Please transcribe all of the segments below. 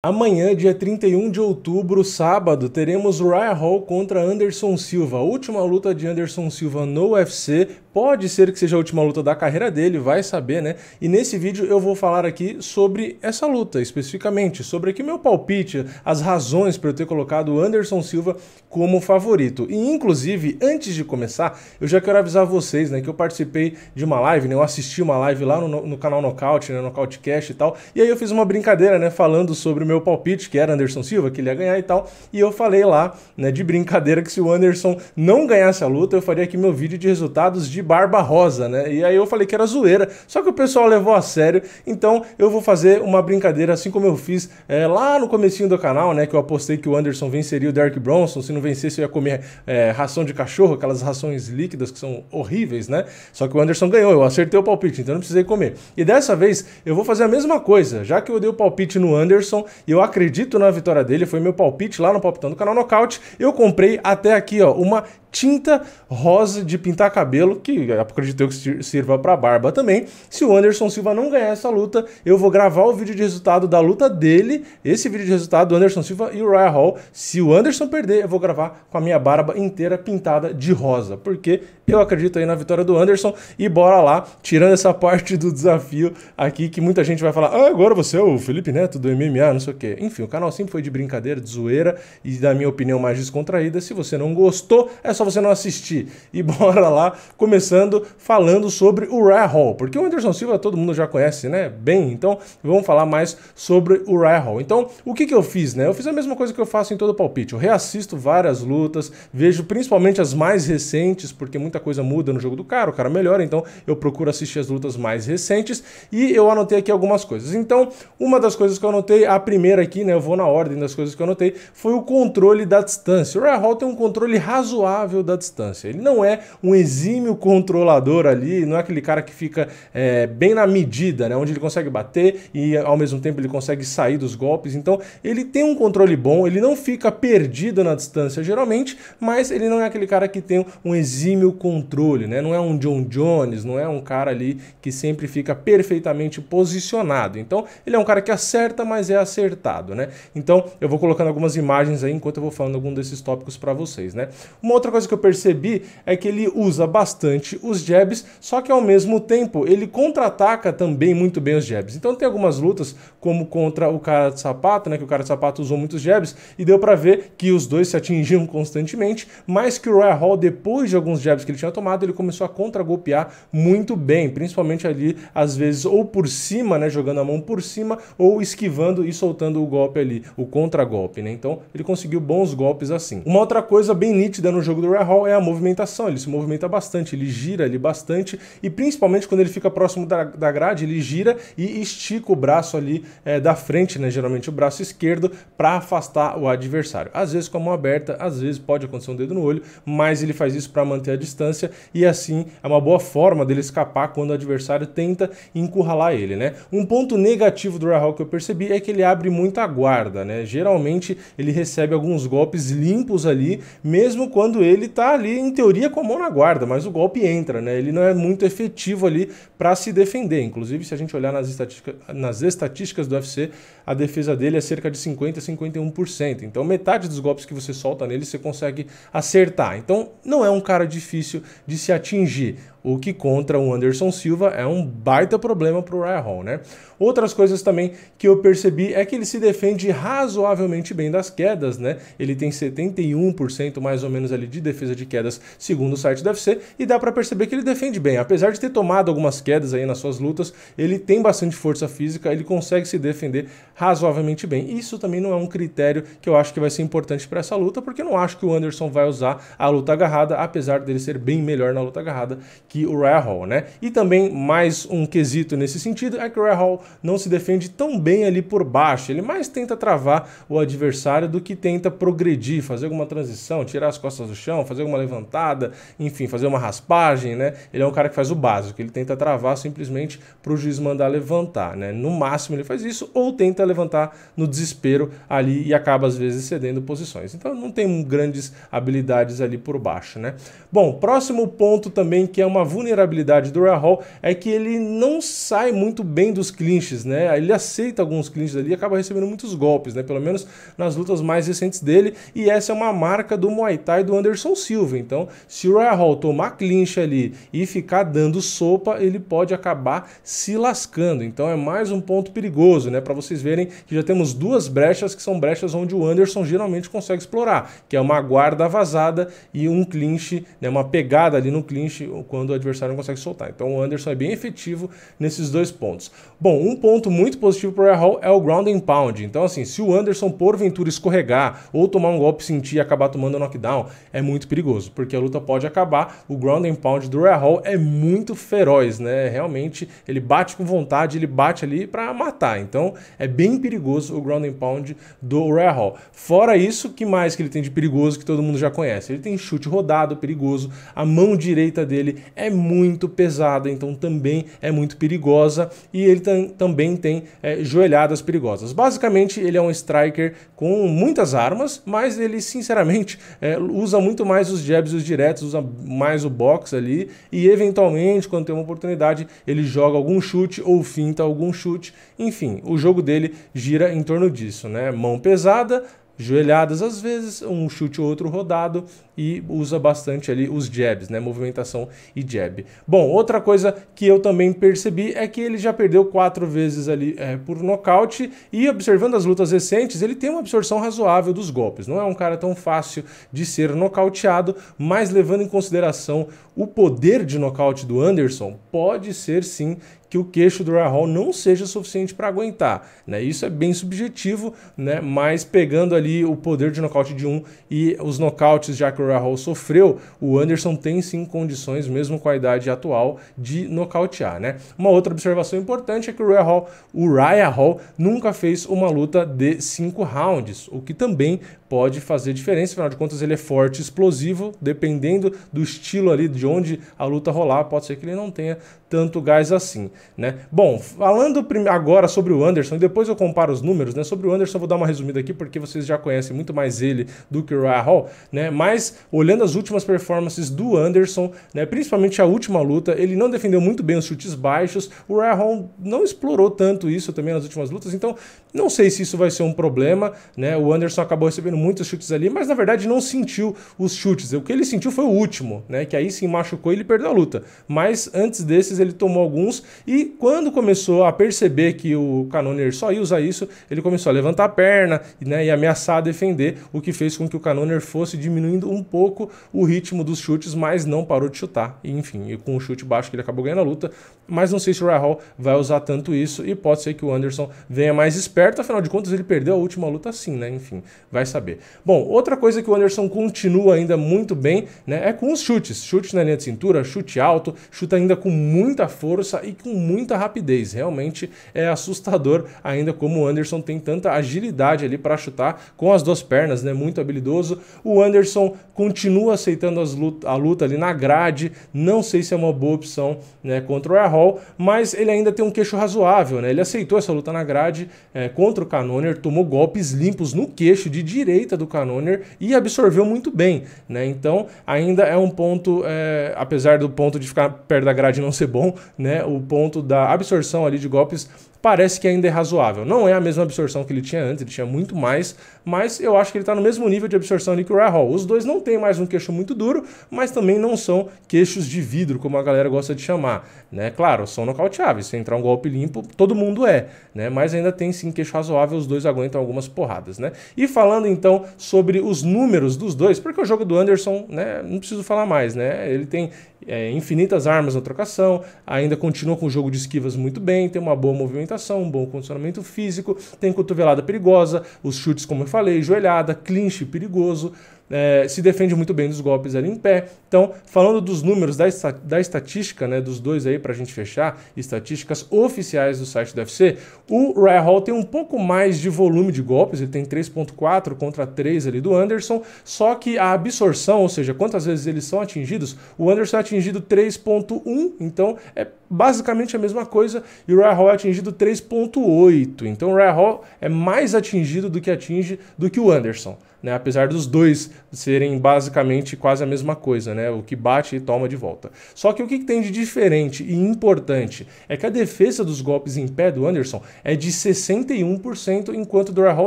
Amanhã, dia 31 de outubro, sábado, teremos Ryan Hall contra Anderson Silva. A última luta de Anderson Silva no UFC. Pode ser que seja a última luta da carreira dele, vai saber, né? E nesse vídeo eu vou falar aqui sobre essa luta, especificamente, sobre aqui meu palpite, as razões para eu ter colocado Anderson Silva como favorito. E inclusive, antes de começar, eu já quero avisar vocês, né, que eu participei de uma live, né? Eu assisti uma live lá no, no canal Nocaute, né? Nocaute e tal. E aí eu fiz uma brincadeira, né, falando sobre meu palpite, que era Anderson Silva, que ele ia ganhar e tal. E eu falei lá, né, de brincadeira, que se o Anderson não ganhasse a luta, eu faria aqui meu vídeo de resultados de Barba Rosa, né? E aí eu falei que era zoeira, só que o pessoal levou a sério. Então eu vou fazer uma brincadeira, assim como eu fiz é, lá no comecinho do canal, né? Que eu apostei que o Anderson venceria o Derek Bronson. Se não vencesse, eu ia comer é, ração de cachorro, aquelas rações líquidas que são horríveis, né? Só que o Anderson ganhou, eu acertei o palpite, então não precisei comer. E dessa vez eu vou fazer a mesma coisa, já que eu dei o palpite no Anderson, e eu acredito na vitória dele, foi meu palpite lá no palpitão do canal Nocaute. Eu comprei até aqui, ó, uma tinta rosa de pintar cabelo, que acredito que sirva para barba também. Se o Anderson Silva não ganhar essa luta, eu vou gravar o vídeo de resultado da luta dele, esse vídeo de resultado do Anderson Silva e o Ryan Hall. Se o Anderson perder, eu vou gravar com a minha barba inteira pintada de rosa, porque eu acredito aí na vitória do Anderson e bora lá, tirando essa parte do desafio aqui que muita gente vai falar: "Ah, agora você é o Felipe Neto do MMA, não sei o quê". Enfim, o canal sempre foi de brincadeira, de zoeira e da minha opinião mais descontraída. Se você não gostou, é só você não assistir. E bora lá, começando falando sobre o Ray Hall, porque o Anderson Silva todo mundo já conhece, né? Bem, então vamos falar mais sobre o Ray Hall. Então, o que, que eu fiz, né? Eu fiz a mesma coisa que eu faço em todo palpite. Eu reassisto várias lutas, vejo principalmente as mais recentes, porque muita coisa muda no jogo do cara, o cara melhora, então eu procuro assistir as lutas mais recentes e eu anotei aqui algumas coisas. Então, uma das coisas que eu anotei, a primeira aqui, né? Eu vou na ordem das coisas que eu anotei, foi o controle da distância. O Ryan Hall tem um controle razoável da distância. Ele não é um exímio controlador ali, não é aquele cara que fica é, bem na medida, né? onde ele consegue bater e ao mesmo tempo ele consegue sair dos golpes. Então ele tem um controle bom, ele não fica perdido na distância geralmente, mas ele não é aquele cara que tem um exímio controle, né? não é um John Jones, não é um cara ali que sempre fica perfeitamente posicionado. Então ele é um cara que acerta, mas é acertado. Né? Então eu vou colocando algumas imagens aí enquanto eu vou falando algum desses tópicos para vocês. Né? Uma outra coisa coisa que eu percebi é que ele usa bastante os jabs, só que ao mesmo tempo ele contra-ataca também muito bem os jabs. Então tem algumas lutas, como contra o cara de sapato, né, que o cara de sapato usou muitos jabs, e deu para ver que os dois se atingiam constantemente, mas que o Royal Hall, depois de alguns jabs que ele tinha tomado, ele começou a contra-golpear muito bem, principalmente ali, às vezes, ou por cima, né, jogando a mão por cima, ou esquivando e soltando o golpe ali, o contra-golpe, né? Então ele conseguiu bons golpes assim. Uma outra coisa bem nítida no jogo do do Hall é a movimentação, ele se movimenta bastante, ele gira ali bastante, e principalmente quando ele fica próximo da, da grade, ele gira e estica o braço ali é, da frente, né? geralmente o braço esquerdo, para afastar o adversário. Às vezes com a mão aberta, às vezes pode acontecer um dedo no olho, mas ele faz isso para manter a distância, e assim é uma boa forma dele escapar quando o adversário tenta encurralar ele. Né? Um ponto negativo do Hall que eu percebi é que ele abre muita guarda, né? geralmente ele recebe alguns golpes limpos ali, mesmo quando ele ele tá ali, em teoria, com a mão na guarda, mas o golpe entra, né? Ele não é muito efetivo ali para se defender. Inclusive, se a gente olhar nas, estatística, nas estatísticas do UFC, a defesa dele é cerca de 50% a 51%. Então, metade dos golpes que você solta nele você consegue acertar. Então, não é um cara difícil de se atingir. O que contra o Anderson Silva é um baita problema para o Ryan Hall, né? Outras coisas também que eu percebi é que ele se defende razoavelmente bem das quedas, né? Ele tem 71% mais ou menos ali de defesa de quedas, segundo o site do UFC, e dá para perceber que ele defende bem. Apesar de ter tomado algumas quedas aí nas suas lutas, ele tem bastante força física, ele consegue se defender razoavelmente bem. Isso também não é um critério que eu acho que vai ser importante para essa luta, porque eu não acho que o Anderson vai usar a luta agarrada, apesar dele ser bem melhor na luta agarrada que o Ryan Hall, né? E também mais um quesito nesse sentido é que o Ryan Hall não se defende tão bem ali por baixo, ele mais tenta travar o adversário do que tenta progredir, fazer alguma transição, tirar as costas do chão, fazer uma levantada, enfim, fazer uma raspagem, né? Ele é um cara que faz o básico, ele tenta travar simplesmente para o juiz mandar levantar, né? No máximo ele faz isso ou tenta levantar no desespero ali e acaba às vezes cedendo posições. Então não tem grandes habilidades ali por baixo, né? Bom, próximo ponto também que é uma vulnerabilidade do Rahal é que ele não sai muito bem dos clinches, né? Ele aceita alguns clinches ali e acaba recebendo muitos golpes, né? Pelo menos nas lutas mais recentes dele e essa é uma marca do Muay Thai do Anderson Anderson Silva. Então, se o Royal Hall tomar clinch ali e ficar dando sopa, ele pode acabar se lascando. Então, é mais um ponto perigoso, né? Para vocês verem que já temos duas brechas que são brechas onde o Anderson geralmente consegue explorar, que é uma guarda vazada e um clinch, né? Uma pegada ali no clinch quando o adversário não consegue soltar. Então, o Anderson é bem efetivo nesses dois pontos. Bom, um ponto muito positivo para o Hall é o ground and pound. Então, assim, se o Anderson porventura escorregar ou tomar um golpe sentir e acabar tomando um knockdown, é muito muito perigoso, porque a luta pode acabar. O ground and pound do Hall é muito feroz, né? Realmente ele bate com vontade, ele bate ali para matar. Então é bem perigoso o ground and pound do Hall. Fora isso, que mais que ele tem de perigoso que todo mundo já conhece? Ele tem chute rodado perigoso, a mão direita dele é muito pesada, então também é muito perigosa e ele tam também tem é, joelhadas perigosas. Basicamente, ele é um striker com muitas armas, mas ele sinceramente é, usa muito muito mais os jabs e os diretos, usa mais o box ali e eventualmente, quando tem uma oportunidade, ele joga algum chute ou finta algum chute. Enfim, o jogo dele gira em torno disso, né? Mão pesada, joelhadas, às vezes um chute ou outro rodado e usa bastante ali os jabs, né? Movimentação e jab. Bom, outra coisa que eu também percebi é que ele já perdeu quatro vezes ali é, por nocaute e observando as lutas recentes, ele tem uma absorção razoável dos golpes. Não é um cara tão fácil de ser nocauteado, mas levando em consideração o poder de nocaute do Anderson, pode ser sim que o queixo do Hall não seja suficiente para aguentar. Né? Isso é bem subjetivo, né? mas pegando ali o poder de nocaute de um e os nocautes já que o Hall sofreu, o Anderson tem sim condições, mesmo com a idade atual, de nocautear. Né? Uma outra observação importante é que o Rahal, o Ryan Hall nunca fez uma luta de 5 rounds, o que também pode fazer diferença, afinal de contas ele é forte, explosivo, dependendo do estilo ali de onde a luta rolar, pode ser que ele não tenha tanto gás assim, né? Bom, falando agora sobre o Anderson, e depois eu comparo os números, né? Sobre o Anderson vou dar uma resumida aqui porque vocês já conhecem muito mais ele do que o Ryan Hall, né? Mas olhando as últimas performances do Anderson, né? Principalmente a última luta, ele não defendeu muito bem os chutes baixos. O Ryan Hall não explorou tanto isso também nas últimas lutas, então não sei se isso vai ser um problema, né? O Anderson acabou recebendo muitos chutes ali, mas na verdade não sentiu os chutes. O que ele sentiu foi o último, né? Que aí se machucou e ele perdeu a luta. Mas antes desses ele tomou alguns e quando começou a perceber que o Canoner só ia usar isso, ele começou a levantar a perna né, e ameaçar a defender, o que fez com que o Canoner fosse diminuindo um pouco o ritmo dos chutes, mas não parou de chutar. E, enfim, e com o chute baixo que ele acabou ganhando a luta, mas não sei se o Ryan Hall vai usar tanto isso e pode ser que o Anderson venha mais esperto, afinal de contas ele perdeu a última luta assim, né? Enfim, vai saber. Bom, outra coisa que o Anderson continua ainda muito bem, né, é com os chutes, chute na linha de cintura, chute alto, chuta ainda com muito muita força e com muita rapidez. Realmente é assustador ainda como o Anderson tem tanta agilidade ali para chutar com as duas pernas, né? Muito habilidoso. O Anderson continua aceitando luta, a luta ali na grade. Não sei se é uma boa opção né, contra o Errol, mas ele ainda tem um queixo razoável, né? Ele aceitou essa luta na grade é, contra o Canoner, tomou golpes limpos no queixo de direita do Canoner e absorveu muito bem, né? Então ainda é um ponto, é, apesar do ponto de ficar perto da grade não ser bom, bom, né? O ponto da absorção ali de golpes parece que ainda é razoável. Não é a mesma absorção que ele tinha antes, ele tinha muito mais, mas eu acho que ele está no mesmo nível de absorção ali que o Rye Hall. Os dois não têm mais um queixo muito duro, mas também não são queixos de vidro, como a galera gosta de chamar. Né? Claro, são nocauteáveis, se entrar um golpe limpo, todo mundo é, né? mas ainda tem sim queixo razoável, os dois aguentam algumas porradas. Né? E falando então sobre os números dos dois, porque o jogo do Anderson, né, não preciso falar mais, né? ele tem é, infinitas armas na trocação, ainda continua com o jogo de esquivas muito bem, tem uma boa movimentação, alimentação, um bom condicionamento físico, tem cotovelada perigosa, os chutes, como eu falei, joelhada, clinch perigoso é, se defende muito bem dos golpes ali em pé. Então, falando dos números da, esta, da estatística, né, dos dois aí para a gente fechar, estatísticas oficiais do site do UFC, o Ryan Hall tem um pouco mais de volume de golpes, ele tem 3.4 contra 3 ali do Anderson, só que a absorção, ou seja, quantas vezes eles são atingidos, o Anderson é atingido 3.1, então é basicamente a mesma coisa, e o Ryan Hall é atingido 3.8, então o Ryan Hall é mais atingido do que atinge do que o Anderson né? apesar dos dois serem basicamente quase a mesma coisa, né? o que bate e toma de volta. Só que o que tem de diferente e importante é que a defesa dos golpes em pé do Anderson é de 61%, enquanto do Rahal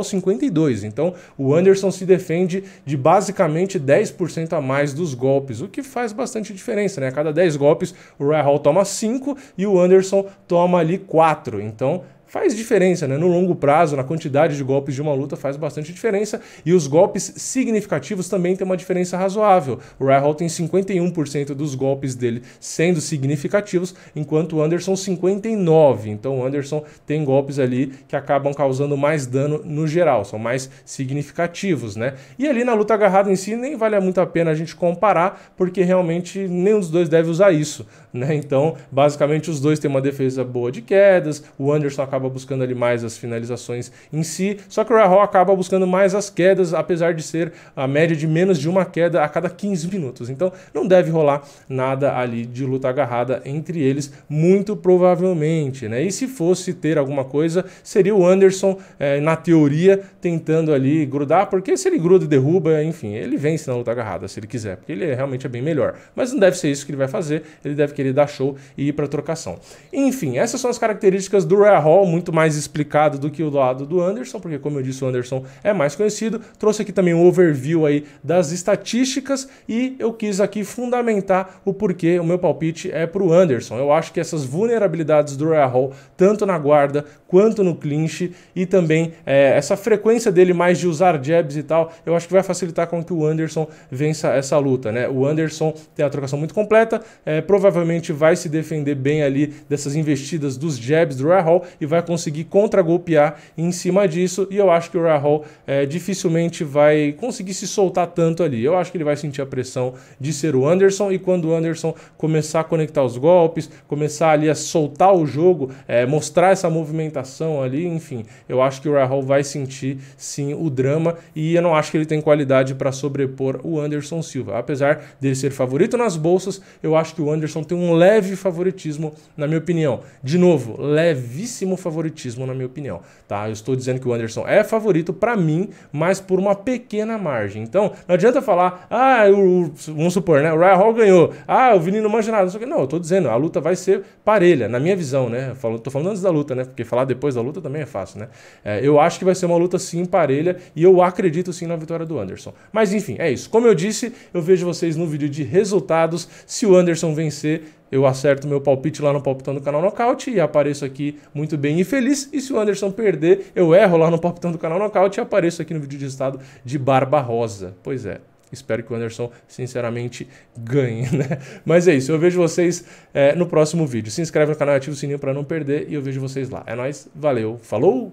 52%. Então o Anderson se defende de basicamente 10% a mais dos golpes, o que faz bastante diferença. Né? A cada 10 golpes, o Rahal toma 5 e o Anderson toma ali 4. Então faz diferença, né? No longo prazo, na quantidade de golpes de uma luta faz bastante diferença e os golpes significativos também tem uma diferença razoável. O Ryhall tem 51% dos golpes dele sendo significativos, enquanto o Anderson 59. Então o Anderson tem golpes ali que acabam causando mais dano no geral, são mais significativos, né? E ali na luta agarrada em si nem vale muito a pena a gente comparar, porque realmente nenhum dos dois deve usar isso, né? Então, basicamente os dois têm uma defesa boa de quedas, o Anderson acaba acaba buscando ali mais as finalizações em si, só que o Rahal acaba buscando mais as quedas, apesar de ser a média de menos de uma queda a cada 15 minutos. Então não deve rolar nada ali de luta agarrada entre eles, muito provavelmente. Né? E se fosse ter alguma coisa, seria o Anderson, eh, na teoria, tentando ali grudar, porque se ele gruda e derruba, enfim, ele vence na luta agarrada, se ele quiser, porque ele é realmente é bem melhor. Mas não deve ser isso que ele vai fazer, ele deve querer dar show e ir para trocação. Enfim, essas são as características do Rare Hall muito mais explicado do que o lado do Anderson, porque como eu disse, o Anderson é mais conhecido. Trouxe aqui também um overview aí das estatísticas e eu quis aqui fundamentar o porquê o meu palpite é para o Anderson. Eu acho que essas vulnerabilidades do Royal Hall, tanto na guarda quanto no clinch e também é, essa frequência dele mais de usar jabs e tal, eu acho que vai facilitar com que o Anderson vença essa luta, né? O Anderson tem a trocação muito completa, é, provavelmente vai se defender bem ali dessas investidas dos jabs do Royal Hall e vai conseguir contragolpear em cima disso. E eu acho que o Rahal é, dificilmente vai conseguir se soltar tanto ali. Eu acho que ele vai sentir a pressão de ser o Anderson. E quando o Anderson começar a conectar os golpes, começar ali a soltar o jogo, é, mostrar essa movimentação ali, enfim, eu acho que o Rahal vai sentir sim o drama. E eu não acho que ele tem qualidade para sobrepor o Anderson Silva. Apesar dele ser favorito nas bolsas, eu acho que o Anderson tem um leve favoritismo, na minha opinião. De novo, levíssimo favoritismo, na minha opinião. Tá? Eu estou dizendo que o Anderson é favorito para mim, mas por uma pequena margem. Então, não adianta falar, ah, o, o, vamos supor, né? O Ryan Hall ganhou, ah, o Vini não manja nada, não sei o que. Não, eu estou dizendo, a luta vai ser parelha, na minha visão, né? Eu tô falando antes da luta, né? Porque falar depois da luta também é fácil, né? É, eu acho que vai ser uma luta sim parelha e eu acredito sim na vitória do Anderson. Mas enfim, é isso. Como eu disse, eu vejo vocês no vídeo de resultados. Se o Anderson vencer, eu acerto meu palpite lá no Palpitão do Canal Nocaute e apareço aqui muito bem e feliz. E se o Anderson perder, eu erro lá no Palpitão do Canal Nocaute e apareço aqui no vídeo de estado de Barba Rosa. Pois é. Espero que o Anderson, sinceramente, ganhe, né? Mas é isso, eu vejo vocês é, no próximo vídeo. Se inscreve no canal e ativa o sininho para não perder. E eu vejo vocês lá. É nóis, valeu, falou!